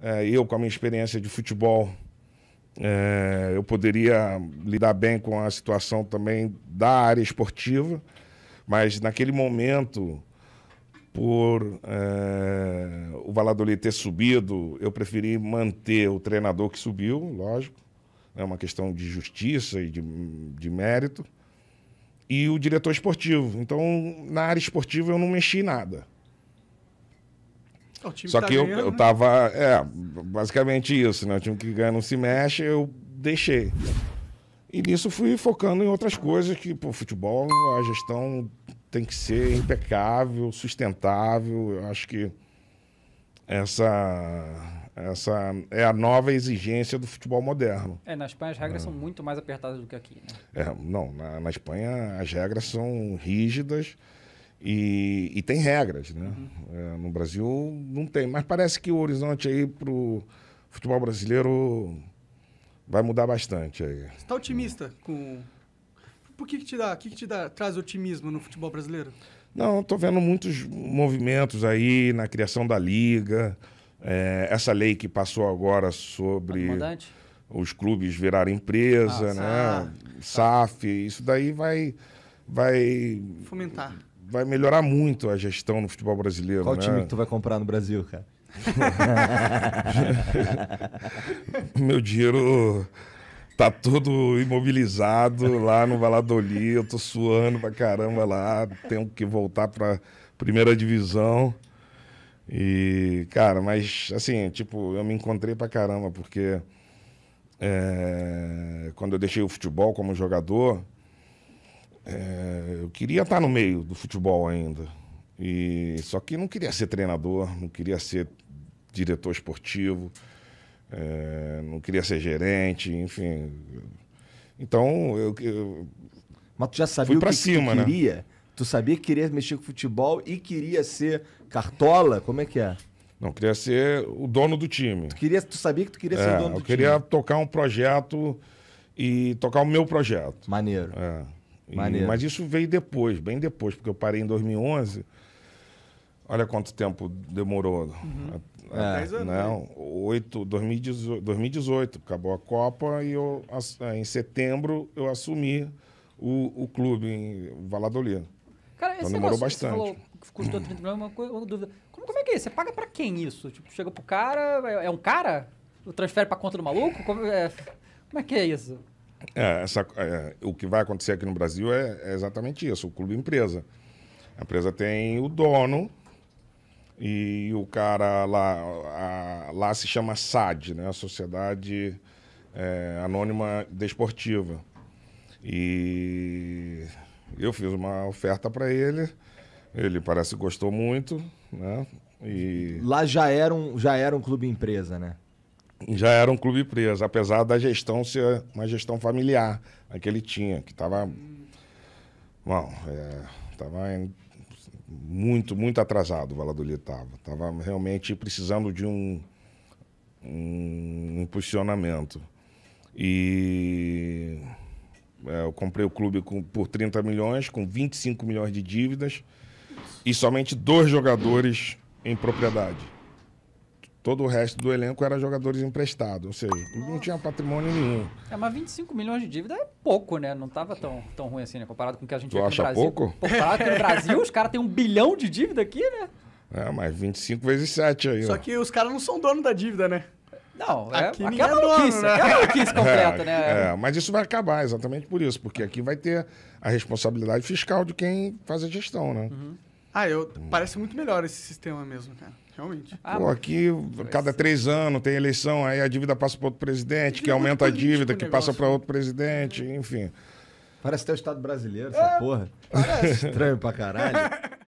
É, eu, com a minha experiência de futebol, é, eu poderia lidar bem com a situação também da área esportiva, mas naquele momento, por é, o Valladolid ter subido, eu preferi manter o treinador que subiu, lógico, é uma questão de justiça e de, de mérito, e o diretor esportivo. Então, na área esportiva, eu não mexi nada. É, Só tá que eu, eu né? tava. É, basicamente isso, né? O time que ganha não se mexe, eu deixei. E nisso fui focando em outras coisas que, pô, futebol, a gestão tem que ser impecável, sustentável. Eu acho que essa essa é a nova exigência do futebol moderno. É, na Espanha as regras é. são muito mais apertadas do que aqui, né? É, não, na, na Espanha as regras são rígidas e, e tem regras, né? Uhum. É, no Brasil não tem. Mas parece que o horizonte aí para o futebol brasileiro vai mudar bastante aí. Você está otimista com. Por que, que te dá? O que, que te dá, traz otimismo no futebol brasileiro? Não, estou vendo muitos movimentos aí na criação da liga. É, essa lei que passou agora sobre tá os clubes virar empresa, ah, né? Ah, SAF, isso daí vai, vai fomentar vai melhorar muito a gestão no futebol brasileiro. Qual né? time que tu vai comprar no Brasil, cara? Meu dinheiro tá todo imobilizado lá no Valladolid, eu tô suando pra caramba lá, tenho que voltar pra primeira divisão. E, cara, mas assim, tipo, eu me encontrei pra caramba, porque é, quando eu deixei o futebol como jogador, é, eu queria estar no meio do futebol ainda. E só que não queria ser treinador, não queria ser diretor esportivo, é, não queria ser gerente, enfim. Então eu, eu mas tu já sabia o que, cima, que tu né? queria? Né? Tu sabia que queria mexer com futebol e queria ser cartola? Como é que é? Não, queria ser o dono do time. Tu, queria, tu sabia que tu queria é, ser o dono do time? Eu queria tocar um projeto e tocar o meu projeto. Maneiro. É. E, mas isso veio depois, bem depois, porque eu parei em 2011. Olha quanto tempo demorou. Uhum. A, é, é. Não, 8, né? 2018, acabou a Copa e eu, é, em setembro eu assumi o, o clube em Valladolid. Cara, então esse demorou bastante. Que você falou que custou 30 milhões, é uma, uma dúvida. Como, como, é que é isso? Você paga pra quem isso? Tipo, chega pro cara, é, um cara? Transfere pra conta do maluco? Como é, como é que é isso? É, essa, é, o que vai acontecer aqui no Brasil é, é, exatamente isso, o clube empresa. A empresa tem o dono e o cara lá, a, lá se chama SAD, né? A Sociedade é, Anônima Desportiva. E eu fiz uma oferta para ele, ele parece que gostou muito, né? E... Lá já era, um, já era um clube empresa, né? já era um clube preso, apesar da gestão ser uma gestão familiar a que ele tinha, que estava. Bom, estava é, muito, muito atrasado o Valladolid estava. Estava realmente precisando de um, um impulsionamento. E é, eu comprei o clube com, por 30 milhões, com 25 milhões de dívidas e somente dois jogadores em propriedade. Todo o resto do elenco era jogadores emprestados, ou seja, Nossa. não tinha patrimônio nenhum. É, mas 25 milhões de dívida é pouco, né? Não estava tão, tão ruim assim, né? Comparado com o que a gente tu acha no Brasil. pouco? Comparado com o Brasil, os caras têm um bilhão de dívida aqui, né? É, mas 25 vezes 7 aí, Só ó. que os caras não são dono da dívida, né? Não, é, aqui aqui é, é maluquice, né? aqui é maluquice é, completa, é, né? É, mas isso vai acabar exatamente por isso, porque aqui vai ter a responsabilidade fiscal de quem faz a gestão, né? Uhum. Ah, eu, parece muito melhor esse sistema mesmo, cara. Realmente. Ah, Pô, aqui, cada três anos tem eleição, aí a dívida passa para outro presidente, que aumenta a dívida, que passa para outro presidente, enfim. Parece até o Estado brasileiro, é. essa é, porra. Parece. Estranho pra caralho.